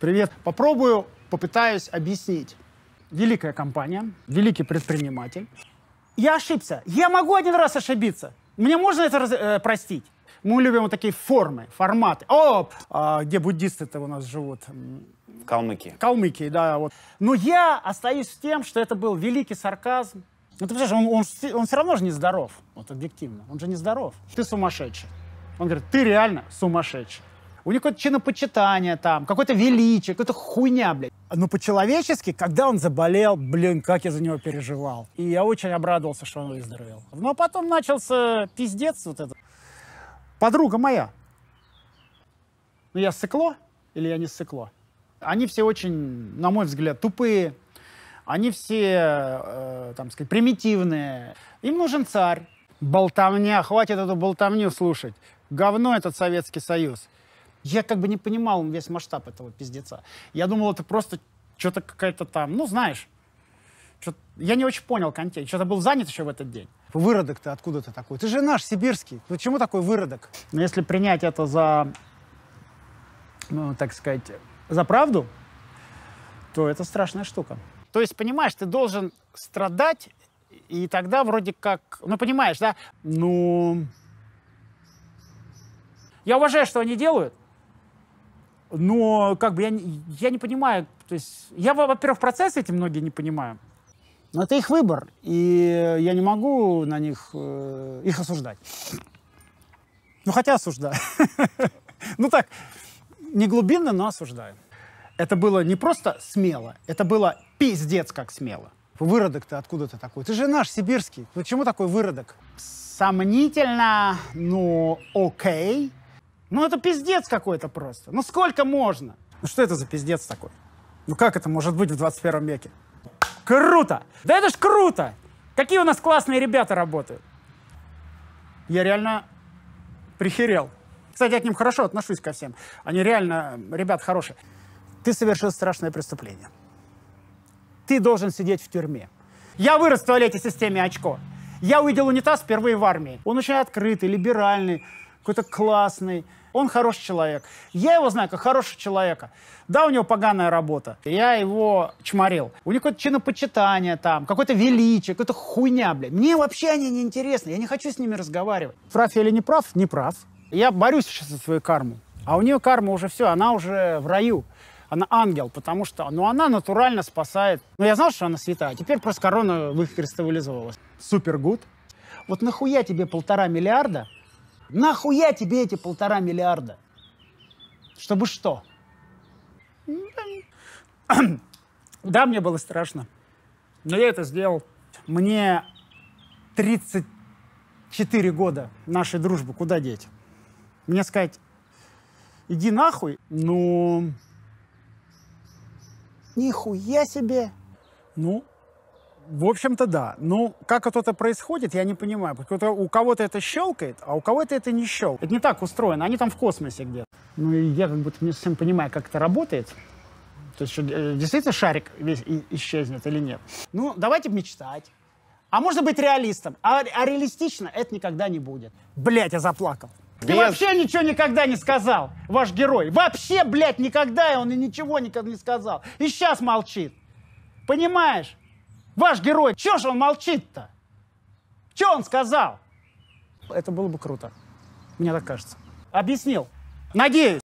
Привет. Попробую, попытаюсь объяснить. Великая компания, великий предприниматель. Я ошибся. Я могу один раз ошибиться. Мне можно это раз, э, простить? Мы любим вот такие формы, форматы. О, а, где буддисты-то у нас живут? В Калмыкии. Калмыкии, да. Вот. Но я остаюсь с тем, что это был великий сарказм. Ну, ты понимаешь, он, он, он все равно же нездоров, вот объективно. Он же нездоров. Ты сумасшедший. Он говорит, ты реально сумасшедший у них какое-то чинопочитание там, какое-то величие, какая-то хуйня, блядь. Но ну, по-человечески, когда он заболел, блин, как я за него переживал. И я очень обрадовался, что он выздоровел. Но ну, а потом начался пиздец вот этот. Подруга моя. Ну, я сыкло или я не сыкло? Они все очень, на мой взгляд, тупые. Они все, э, там сказать, примитивные. Им нужен царь. Болтовня, хватит эту болтовню слушать. Говно этот Советский Союз. Я как бы не понимал весь масштаб этого пиздеца. Я думал, это просто что-то какая-то там, ну, знаешь, я не очень понял контекст. Что-то был занят еще в этот день. Выродок-то откуда ты такой? Ты же наш, сибирский. Почему такой выродок? Но ну, если принять это за, ну, так сказать, за правду, то это страшная штука. То есть, понимаешь, ты должен страдать, и тогда вроде как... Ну, понимаешь, да? Ну... Я уважаю, что они делают, но как бы я, я не понимаю, то есть я, во-первых, процесс эти многие не понимаю. Но это их выбор, и я не могу на них э, их осуждать. Ну, хотя осуждаю. Ну так, не глубинно, но осуждаю. Это было не просто смело, это было пиздец как смело. Выродок ты откуда ты такой? Ты же наш, сибирский. Ну, почему такой выродок? Сомнительно, но окей. Ну это пиздец какой-то просто. Ну сколько можно? Ну что это за пиздец такой? Ну как это может быть в 21 веке? Круто! Да это ж круто! Какие у нас классные ребята работают. Я реально прихерел. Кстати, я к ним хорошо отношусь ко всем. Они реально, ребят, хорошие. Ты совершил страшное преступление. Ты должен сидеть в тюрьме. Я вырос в туалете системе очко. Я увидел унитаз впервые в армии. Он очень открытый, либеральный, какой-то классный. Он хороший человек. Я его знаю как хорошего человека. Да, у него поганая работа. Я его чморил. У него какое-то чинопочитание там, какое-то величие, какая-то хуйня, блядь. Мне вообще они не интересны. Я не хочу с ними разговаривать. Прав я или не прав? Не прав. Я борюсь сейчас за свою карму. А у нее карма уже все, она уже в раю. Она ангел, потому что ну, она натурально спасает. Ну, я знал, что она святая, теперь просто корона выкристаллизовалась. Супер гуд. Вот нахуя тебе полтора миллиарда, Нахуя тебе эти полтора миллиарда? Чтобы что? Да, мне было страшно. Но я это сделал. Мне 34 года нашей дружбы. Куда деть? Мне сказать, иди нахуй. Ну, нихуя себе. Ну, в общем-то, да. Ну, как вот это происходит, я не понимаю. Потому у кого-то это щелкает, а у кого-то это не щелкает. Это не так устроено. Они там в космосе где-то. Ну, и я как будто не совсем понимаю, как это работает. То есть, что, э, действительно шарик весь исчезнет или нет. Ну, давайте мечтать. А можно быть реалистом. А, а реалистично это никогда не будет. Блять, я заплакал. Ты я... вообще ничего никогда не сказал, ваш герой. Вообще, блядь, никогда он и ничего никогда не сказал. И сейчас молчит. Понимаешь? Ваш герой, чё же он молчит-то? Чё он сказал? Это было бы круто. Мне так кажется. Объяснил. Надеюсь.